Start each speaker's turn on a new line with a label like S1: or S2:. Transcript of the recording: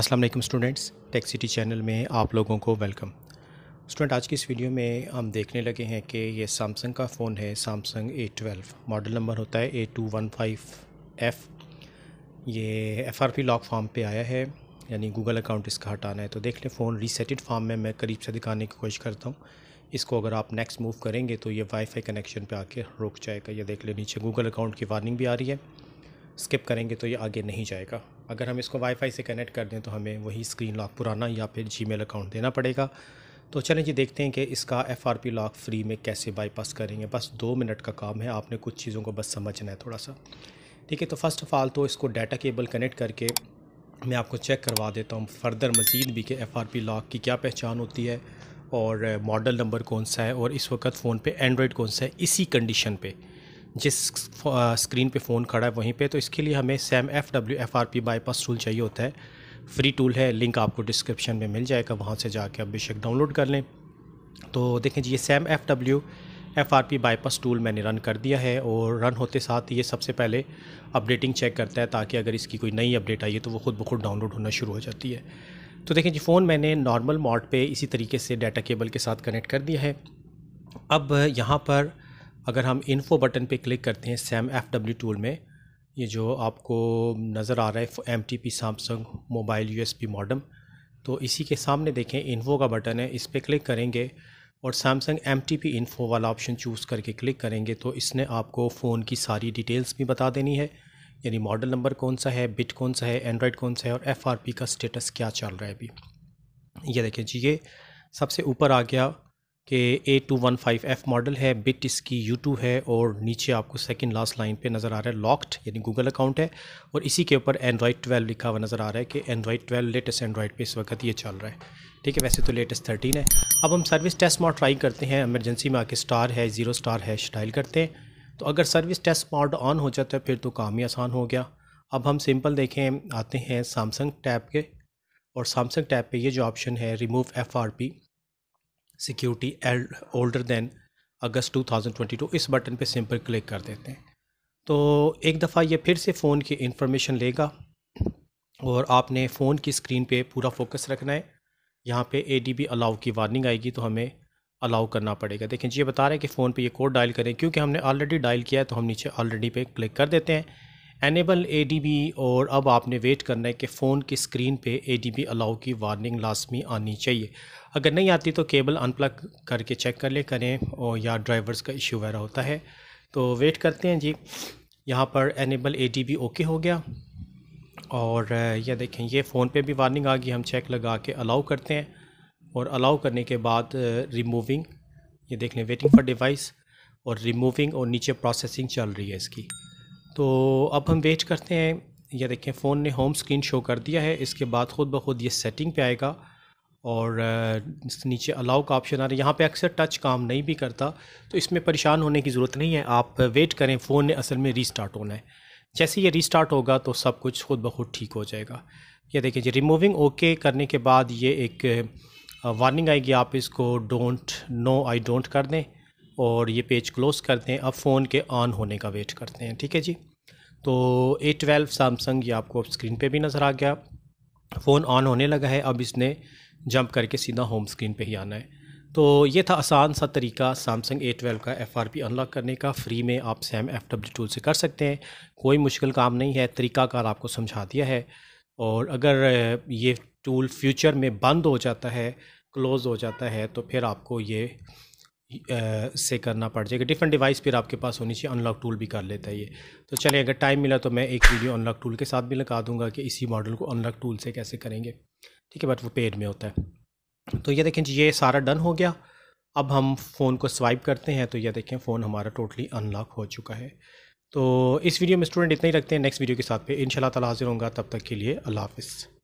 S1: अस्सलाम वालेकुम students tech city channel में आप लोगों को वेलकम स्टूडेंट आज की इस वीडियो में हम देखने लगे हैं कि ये सैमसंग का फ़ोन है Samsung A twelve model number होता है A two one five F ये F R P lock form पे आया है यानी गूगल अकाउंट इसका हटाना है तो देख लें फ़ोन रीसेटेड फॉर्म में मैं करीब से दिखाने की कोशिश करता हूँ इसको अगर आप नेक्स्ट मूव करेंगे तो ये वाईफाई कनेक्शन पे आके रुक जाएगा ये देख लें नीचे गूगल अकाउंट की वार्निंग भी आ रही है स्किप करेंगे तो ये आगे नहीं जाएगा अगर हम इसको वाईफाई से कनेक्ट कर दें तो हमें वही स्क्रीन लॉक पुराना या फिर जीमेल अकाउंट देना पड़ेगा तो चलें जी देखते हैं कि इसका F R P lock free में कैसे बाईपास करेंगे बस दो मिनट का काम है आपने कुछ चीज़ों को बस समझना है थोड़ा सा ठीक है तो फ़र्स्ट ऑफ़ ऑल तो इसको डाटा केबल कनेक्ट करके मैं आपको चेक करवा देता हूँ फर्दर मज़ीद भी कि एफ़ आर पी लॉक की क्या पहचान होती है और मॉडल नंबर कौन सा है और इस वक्त फ़ोन पर एंड्रॉयड कौन सा है इसी कंडीशन पर जिस स्क्रीन पे फ़ोन खड़ा है वहीं पे तो इसके लिए हमें Sam F W F R P bypass tool चाहिए होता है फ्री टूल है लिंक आपको डिस्क्रिप्शन में मिल जाएगा वहाँ से जाके आप बेशक डाउनलोड कर लें तो देखें जी ये Sam F W F R P bypass tool मैंने रन कर दिया है और रन होते साथ ये सबसे पहले अपडेटिंग चेक करता है ताकि अगर इसकी कोई नई अपडेट आई है तो वो खुद ब खुद डाउनलोड होना शुरू हो जाती है तो देखें जी फ़ोन मैंने नॉर्मल मॉड पे इसी तरीके से डाटा केबल के साथ कनेक्ट कर दिया है अब यहाँ पर अगर हम इन्फो बटन पे क्लिक करते हैं सैम एफ डब्ल्यू टूल में ये जो आपको नज़र आ रहा है M T P Samsung mobile U S P modem तो इसी के सामने देखें इन्फो का बटन है इस पर क्लिक करेंगे और Samsung M T P info वाला ऑप्शन चूज़ करके क्लिक करेंगे तो इसने आपको फ़ोन की सारी डिटेल्स भी बता देनी है यानी मॉडल नंबर कौन सा है बिट कौन सा है एंड्रॉयड कौन सा है और एफ आर पी का स्टेटस क्या चल रहा है अभी ये देखें जी ये सबसे ऊपर आ गया कि A two one five F model है बिट इसकी यू टू है और नीचे आपको सेकंड लास्ट लाइन पे नज़र आ रहा है लॉक्ड यानी गूगल अकाउंट है और इसी के ऊपर एंड्रॉयड ट्वेल्व लिखा हुआ नज़र आ रहा है कि एंड्रॉयड ट्वेल्व लेटेस्ट एंड्रॉयड पे इस वक्त ये चल रहा है ठीक है वैसे तो लेटेस्ट थर्टीन है अब हम सर्विस टेस्ट मॉड ट्राई करते हैं एमरजेंसी में आके स्टार है ज़ीरो स्टार है डायल करते हैं तो अगर सर्विस टेस्ट मॉड ऑन हो जाता है फिर तो काम ही आसान हो गया अब हम सिंपल देखें आते हैं सैमसंग टैब के और सैमसंग टैब पे ये जो ऑप्शन है remove F R P security older than August 2022 इस बटन पे सिंपल क्लिक कर देते हैं तो एक दफ़ा ये फिर से फ़ोन की इंफॉर्मेशन लेगा और आपने फ़ोन की स्क्रीन पे पूरा फोकस रखना है यहाँ पे ए डी बी अलाउ की वार्निंग आएगी तो हमें अलाउ करना पड़ेगा देखें जी ये बता रहे हैं कि फ़ोन पे ये कोड डायल करें क्योंकि हमने ऑलरेडी डायल किया है तो हम नीचे ऑलरेडी पे क्लिक कर देते हैं एनेबल ए और अब आपने वेट करना है कि फ़ोन की स्क्रीन पे ए डी बी अलाउ की वार्निंग लाजमी आनी चाहिए अगर नहीं आती तो केबल अनप्लग करके चेक कर ले करें और या ड्राइवर्स का इशू वगैरह होता है तो वेट करते हैं जी यहाँ पर enable A D B okay हो गया और यह देखें ये फ़ोन पे भी वार्निंग आ गई हम चेक लगा के अलाउ करते हैं और अलाउ करने के बाद रिमूविंग ये देख लें वेटिंग फॉर डिवाइस और रिमूविंग और नीचे प्रोसेसिंग चल रही है इसकी तो अब हम वेट करते हैं यह देखें फ़ोन ने होम स्क्रीन शो कर दिया है इसके बाद ख़ुद ब खुद ये सेटिंग पे आएगा और नीचे अलाउ का ऑप्शन आ रहा है यहाँ पे अक्सर टच काम नहीं भी करता तो इसमें परेशान होने की ज़रूरत नहीं है आप वेट करें फ़ोन ने असल में रीस्टार्ट होना है जैसे ये रीस्टार्ट होगा तो सब कुछ खुद ब खुद ठीक हो जाएगा यह देखें जी रिमूविंग ओके करने के बाद ये एक वार्निंग आएगी आप इसको डोंट नो आई डोंट कर दें और ये पेज क्लोज़ करते हैं अब फ़ोन के ऑन होने का वेट करते हैं ठीक है जी तो ए ट्वेल्व सैमसंग ये आपको अब स्क्रीन पे भी नज़र आ गया फ़ोन ऑन होने लगा है अब इसने जंप करके सीधा होम स्क्रीन पे ही आना है तो ये था आसान सा तरीका सैमसंग ए ट्वेल्व का एफ आर पी अनलॉक करने का फ्री में आप सैम एफ डब्ल्यू टूल से कर सकते हैं कोई मुश्किल काम नहीं है तरीकाकार आपको समझा दिया है और अगर ये टूल फ्यूचर में बंद हो जाता है क्लोज़ हो जाता है तो फिर आपको ये से करना पड़ जाएगा डिफरेंट डिवाइस फिर आपके पास होनी चाहिए अनलॉक टूल भी कर लेता है ये तो चलिए अगर टाइम मिला तो मैं एक वीडियो अनलॉक टूल के साथ भी लगा दूंगा कि इसी मॉडल को अनलॉक टूल से कैसे करेंगे ठीक है बट वो पेड में होता है तो ये देखें जी ये सारा डन हो गया अब हम फ़ोन को स्वाइप करते हैं तो यह देखें फ़ोन हमारा टोटली अनलॉक हो चुका है तो इस वीडियो में स्टूडेंट इतना ही रखते हैं नेक्स्ट वीडियो के साथ पे इन ताला हाजिर होंगे तब तक के लिए अल्लाह हाफिज़